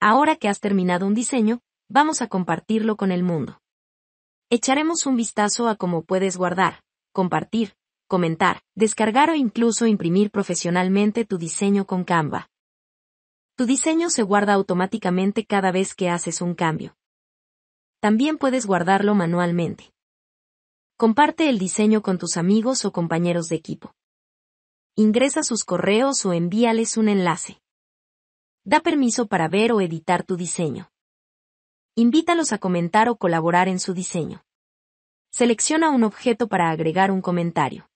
Ahora que has terminado un diseño, vamos a compartirlo con el mundo. Echaremos un vistazo a cómo puedes guardar, compartir, comentar, descargar o incluso imprimir profesionalmente tu diseño con Canva. Tu diseño se guarda automáticamente cada vez que haces un cambio. También puedes guardarlo manualmente. Comparte el diseño con tus amigos o compañeros de equipo. Ingresa sus correos o envíales un enlace. Da permiso para ver o editar tu diseño. Invítalos a comentar o colaborar en su diseño. Selecciona un objeto para agregar un comentario.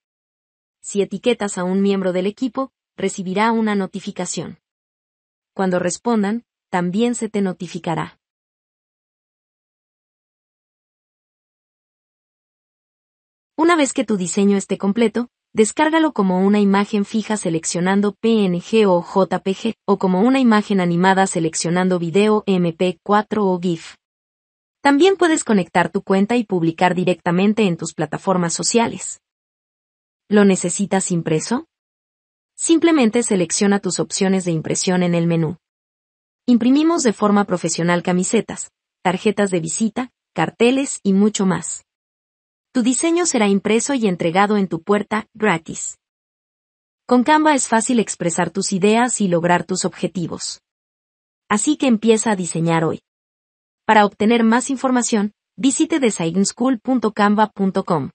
Si etiquetas a un miembro del equipo, recibirá una notificación. Cuando respondan, también se te notificará. Una vez que tu diseño esté completo, Descárgalo como una imagen fija seleccionando PNG o JPG, o como una imagen animada seleccionando video MP4 o GIF. También puedes conectar tu cuenta y publicar directamente en tus plataformas sociales. ¿Lo necesitas impreso? Simplemente selecciona tus opciones de impresión en el menú. Imprimimos de forma profesional camisetas, tarjetas de visita, carteles y mucho más. Tu diseño será impreso y entregado en tu puerta, gratis. Con Canva es fácil expresar tus ideas y lograr tus objetivos. Así que empieza a diseñar hoy. Para obtener más información, visite designschool.canva.com.